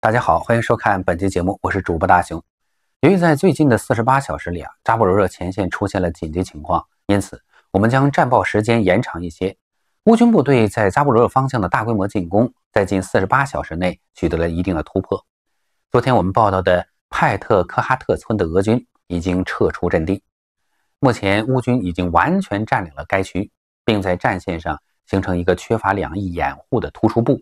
大家好，欢迎收看本期节目，我是主播大雄。由于在最近的四十八小时里啊，扎波罗热前线出现了紧急情况，因此我们将战报时间延长一些。乌军部队在扎波罗热方向的大规模进攻，在近四十八小时内取得了一定的突破。昨天我们报道的派特科哈特村的俄军已经撤出阵地，目前乌军已经完全占领了该区，并在战线上形成一个缺乏两翼掩护的突出部。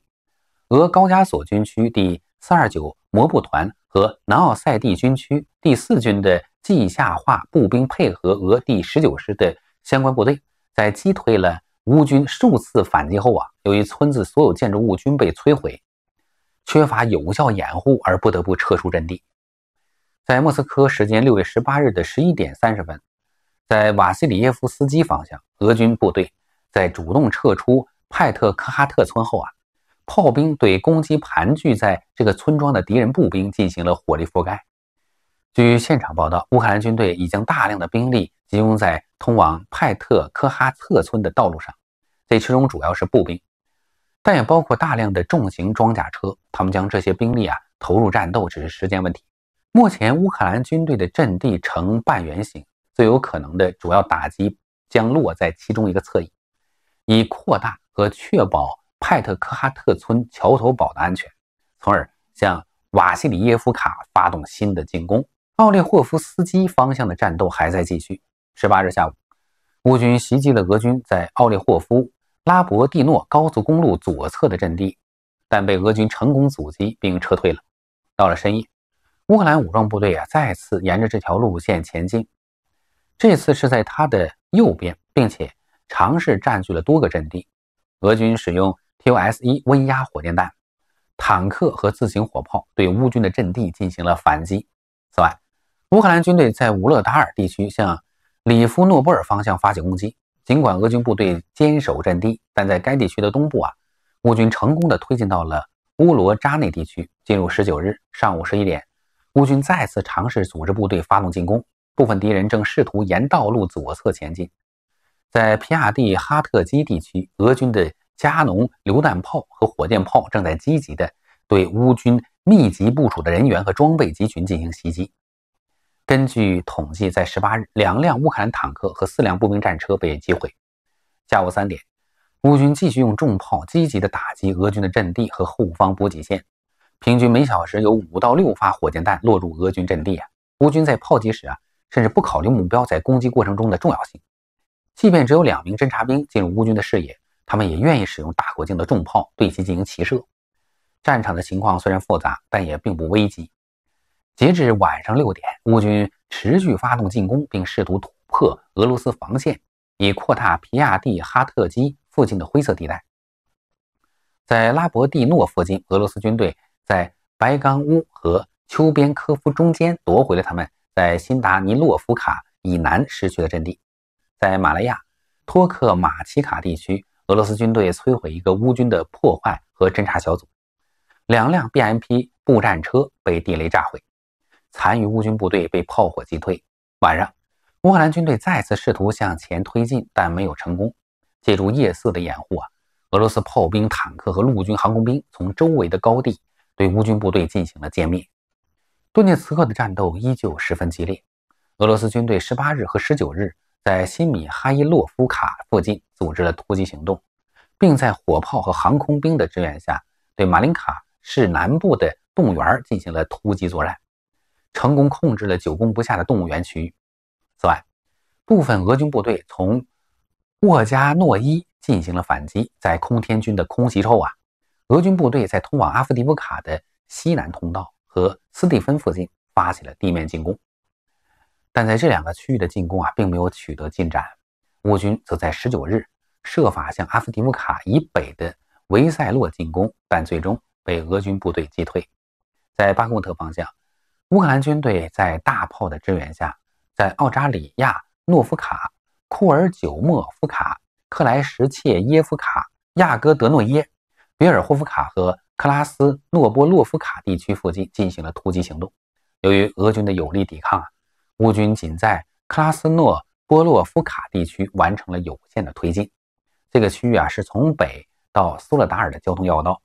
俄高加索军区第四二九摩步团和南奥塞梯军区第四军的冀夏化步兵配合俄第十九师的相关部队，在击退了乌军数次反击后啊，由于村子所有建筑物均被摧毁，缺乏有效掩护而不得不撤出阵地。在莫斯科时间六月十八日的十一点三十分，在瓦西里耶夫斯基方向，俄军部队在主动撤出派特科哈特村后啊。炮兵对攻击盘踞在这个村庄的敌人步兵进行了火力覆盖。据现场报道，乌克兰军队已将大量的兵力集中在通往派特科哈策村的道路上。这其中主要是步兵，但也包括大量的重型装甲车。他们将这些兵力啊投入战斗只是时间问题。目前，乌克兰军队的阵地呈半圆形，最有可能的主要打击将落在其中一个侧翼，以扩大和确保。派特科哈特村桥头堡的安全，从而向瓦西里耶夫卡发动新的进攻。奥列霍夫斯基方向的战斗还在继续。十八日下午，乌军袭击了俄军在奥列霍夫拉博蒂诺高速公路左侧的阵地，但被俄军成功阻击并撤退了。到了深夜，乌克兰武装部队啊再次沿着这条路线前进，这次是在他的右边，并且尝试占据了多个阵地。俄军使用 TOS 一温压火箭弹、坦克和自行火炮对乌军的阵地进行了反击。此外，乌克兰军队在无勒达尔地区向里夫诺布尔方向发起攻击。尽管俄军部队坚守阵地，但在该地区的东部啊，乌军成功的推进到了乌罗扎内地区。进入十九日上午十一点，乌军再次尝试组织部队发动进攻。部分敌人正试图沿道路左侧前进。在皮亚蒂哈特基地区，俄军的加农榴弹炮和火箭炮正在积极地对乌军密集部署的人员和装备集群进行袭击。根据统计，在十八日，两辆乌克兰坦克和四辆步兵战车被击毁。下午三点，乌军继续用重炮积极地打击俄军的阵地和后方补给线，平均每小时有五到六发火箭弹落入俄军阵地。啊，乌军在炮击时啊，甚至不考虑目标在攻击过程中的重要性，即便只有两名侦察兵进入乌军的视野。他们也愿意使用大口径的重炮对其进行齐射。战场的情况虽然复杂，但也并不危急。截至晚上六点，乌军持续发动进攻，并试图突破俄罗斯防线，以扩大皮亚蒂哈特基附近的灰色地带。在拉博蒂诺附近，俄罗斯军队在白冈乌和丘边科夫中间夺回了他们在新达尼洛夫卡以南失去的阵地。在马来亚托克马奇卡地区。俄罗斯军队摧毁一个乌军的破坏和侦察小组，两辆 BMP 步战车被地雷炸毁，残余乌军部队被炮火击退。晚上，乌克兰军队再次试图向前推进，但没有成功。借助夜色的掩护，啊，俄罗斯炮兵、坦克和陆军航空兵从周围的高地对乌军部队进行了歼灭。顿涅茨克的战斗依旧十分激烈。俄罗斯军队十八日和十九日。在新米哈伊洛夫卡附近组织了突击行动，并在火炮和航空兵的支援下，对马林卡市南部的动物园进行了突击作战，成功控制了久攻不下的动物园区域。此外，部分俄军部队从沃加诺伊进行了反击。在空天军的空袭之后啊，俄军部队在通往阿夫迪夫卡的西南通道和斯蒂芬附近发起了地面进攻。但在这两个区域的进攻啊，并没有取得进展。乌军则在十九日设法向阿夫迪姆卡以北的维塞洛进攻，但最终被俄军部队击退。在巴库特方向，乌克兰军队在大炮的支援下，在奥扎里亚诺夫卡、库尔久莫夫卡、克莱什切耶夫卡、亚戈德诺耶、比尔霍夫卡和克拉斯诺波洛夫卡地区附近进行了突击行动。由于俄军的有力抵抗啊。乌军仅在克拉斯诺波洛夫卡地区完成了有限的推进，这个区域啊是从北到苏勒达尔的交通要道，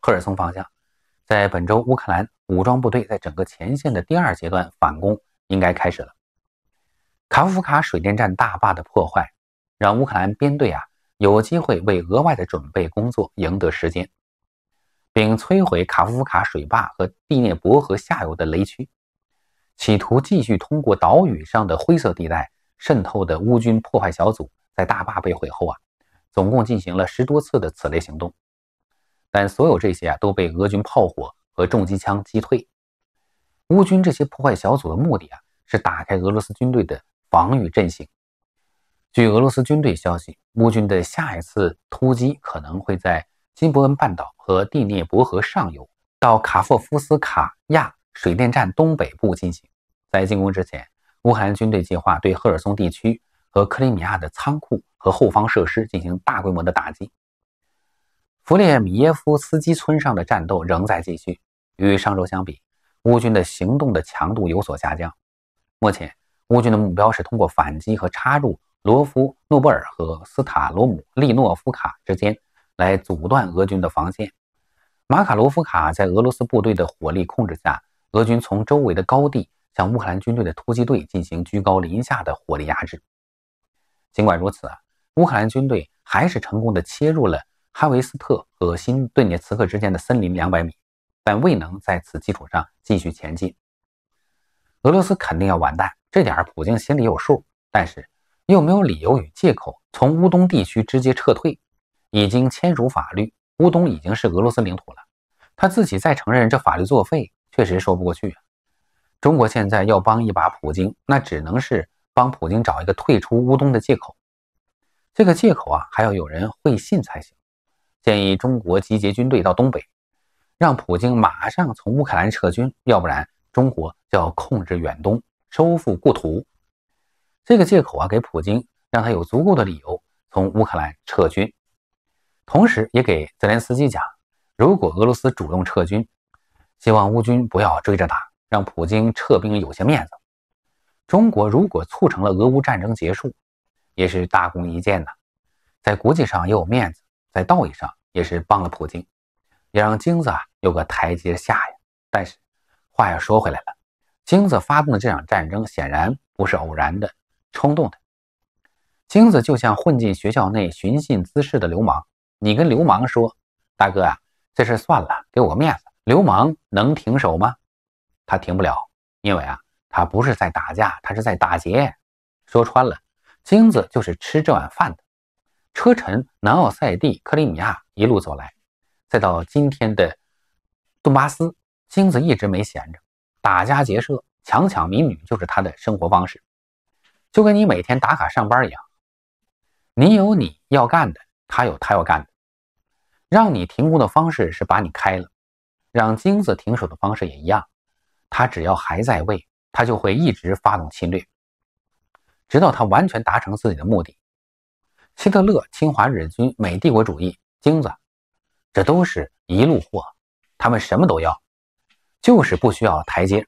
赫尔松方向。在本周，乌克兰武装部队在整个前线的第二阶段反攻应该开始了。卡夫夫卡水电站大坝的破坏，让乌克兰编队啊有机会为额外的准备工作赢得时间，并摧毁卡夫夫卡水坝和第聂伯河下游的雷区。企图继续通过岛屿上的灰色地带渗透的乌军破坏小组，在大坝被毁后啊，总共进行了十多次的此类行动，但所有这些啊都被俄军炮火和重机枪击退。乌军这些破坏小组的目的啊是打开俄罗斯军队的防御阵型。据俄罗斯军队消息，乌军的下一次突击可能会在金伯恩半岛和第聂伯河上游到卡霍夫斯卡亚水电站东北部进行。在进攻之前，乌克兰军队计划对赫尔松地区和克里米亚的仓库和后方设施进行大规模的打击。弗列米耶夫斯基村上的战斗仍在继续。与上周相比，乌军的行动的强度有所下降。目前，乌军的目标是通过反击和插入罗夫诺布尔和斯塔罗姆利诺夫卡之间来阻断俄军的防线。马卡罗夫卡在俄罗斯部队的火力控制下，俄军从周围的高地。向乌克兰军队的突击队进行居高临下的火力压制。尽管如此啊，乌克兰军队还是成功的切入了哈维斯特和新顿涅茨克之间的森林两百米，但未能在此基础上继续前进。俄罗斯肯定要完蛋，这点普京心里有数，但是又没有理由与借口从乌东地区直接撤退。已经签署法律，乌东已经是俄罗斯领土了，他自己再承认这法律作废，确实说不过去啊。中国现在要帮一把普京，那只能是帮普京找一个退出乌东的借口。这个借口啊，还要有人会信才行。建议中国集结军队到东北，让普京马上从乌克兰撤军，要不然中国就要控制远东，收复故土。这个借口啊，给普京让他有足够的理由从乌克兰撤军，同时也给泽连斯基讲：如果俄罗斯主动撤军，希望乌军不要追着打。让普京撤兵有些面子，中国如果促成了俄乌战争结束，也是大功一件呐，在国际上也有面子，在道义上也是帮了普京，也让金子啊有个台阶下呀。但是话又说回来了，金子发动的这场战争显然不是偶然的、冲动的。金子就像混进学校内寻衅滋事的流氓，你跟流氓说：“大哥啊，这事算了，给我个面子。”流氓能停手吗？他停不了，因为啊，他不是在打架，他是在打劫。说穿了，金子就是吃这碗饭的。车臣、南奥塞蒂、克里米亚一路走来，再到今天的顿巴斯，金子一直没闲着，打家劫舍、强抢民女就是他的生活方式。就跟你每天打卡上班一样，你有你要干的，他有他要干的。让你停工的方式是把你开了，让金子停手的方式也一样。他只要还在位，他就会一直发动侵略，直到他完全达成自己的目的。希特勒、侵华日军、美帝国主义、金子，这都是一路货，他们什么都要，就是不需要台阶。